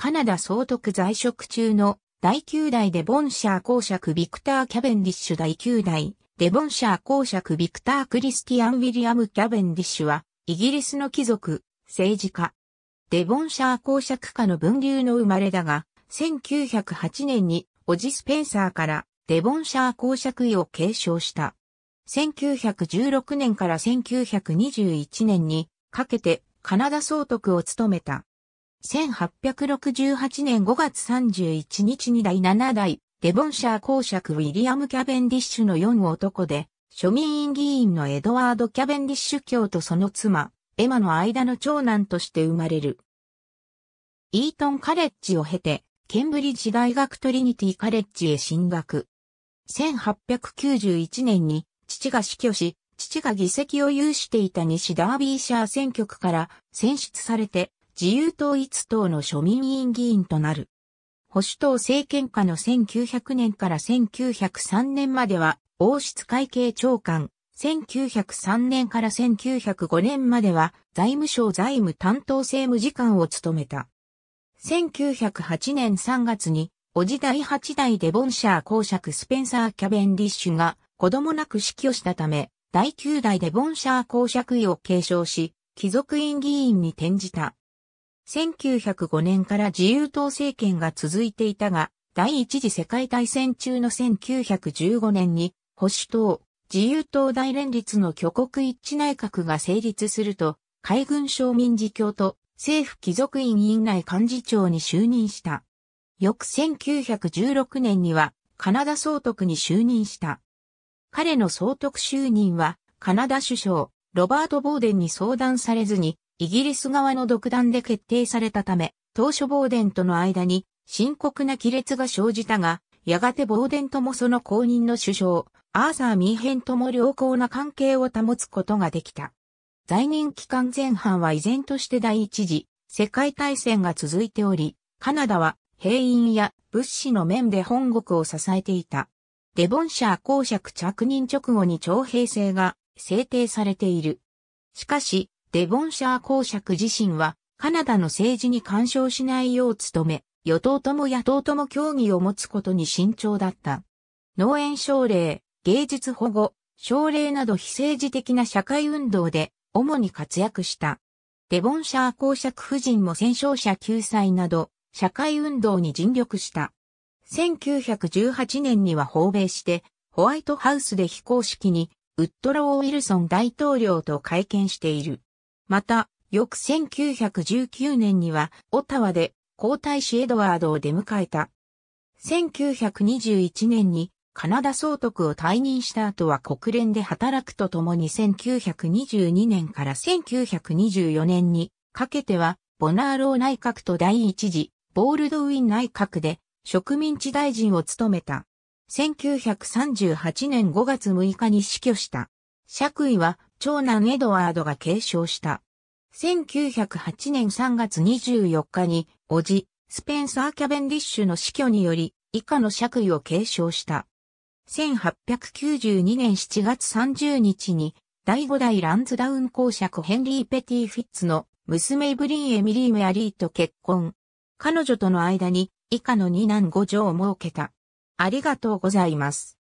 カナダ総督在職中の第9代デボンシャー公爵ビクター・キャベンディッシュ第9代デボンシャー公爵ビクター・クリスティアン・ウィリアム・キャベンディッシュはイギリスの貴族、政治家。デボンシャー公爵家の分流の生まれだが、1908年にオジ・スペンサーからデボンシャー公爵位を継承した。1916年から1921年にかけてカナダ総督を務めた。1868年5月31日に第7代デボンシャー公爵ウィリアム・キャベンディッシュの4男で、庶民院議員のエドワード・キャベンディッシュ卿とその妻、エマの間の長男として生まれる。イートン・カレッジを経て、ケンブリッジ大学トリニティ・カレッジへ進学。1891年に父が死去し、父が議席を有していた西ダービーシャー選挙区から選出されて自由統一党の庶民委員議員となる。保守党政権下の1900年から1903年までは王室会計長官、1903年から1905年までは財務省財務担当政務次官を務めた。1908年3月に、おじ第8代デボンシャー公爵スペンサー・キャベンディッシュが子供なく死去したため、第9代デボンシャー公爵位を継承し、貴族院議員に転じた。1905年から自由党政権が続いていたが、第一次世界大戦中の1915年に、保守党、自由党大連立の挙国一致内閣が成立すると、海軍省民事協と政府貴族院院内幹事長に就任した。翌1916年には、カナダ総督に就任した。彼の総督就任は、カナダ首相、ロバート・ボーデンに相談されずに、イギリス側の独断で決定されたため、当初ボーデンとの間に深刻な亀裂が生じたが、やがてボーデンともその公認の首相、アーサー・ミーヘンとも良好な関係を保つことができた。在任期間前半は依然として第一次世界大戦が続いており、カナダは兵員や物資の面で本国を支えていた。デボンシャー公爵着任直後に徴兵制が制定されている。しかし、デボンシャー公爵自身は、カナダの政治に干渉しないよう努め、与党とも野党とも協議を持つことに慎重だった。農園奨励、芸術保護、奨励など非政治的な社会運動で主に活躍した。デボンシャー公爵夫人も戦勝者救済など社会運動に尽力した。1918年には訪米してホワイトハウスで非公式にウッドロー・ウィルソン大統領と会見している。また、翌1919年には、オタワで皇太子エドワードを出迎えた。1921年にカナダ総督を退任した後は国連で働くとともに1922年から1924年にかけてはボナーロー内閣と第一次ボールドウィン内閣で植民地大臣を務めた。1938年5月6日に死去した。爵位は長男エドワードが継承した。1908年3月24日に、叔父、スペンサー・キャベンディッシュの死去により、以下の爵位を継承した。1892年7月30日に、第5代ランズダウン公爵ヘンリー・ペティ・フィッツの娘イブリン・エミリー・メアリーと結婚。彼女との間に以下の二男五女を設けた。ありがとうございます。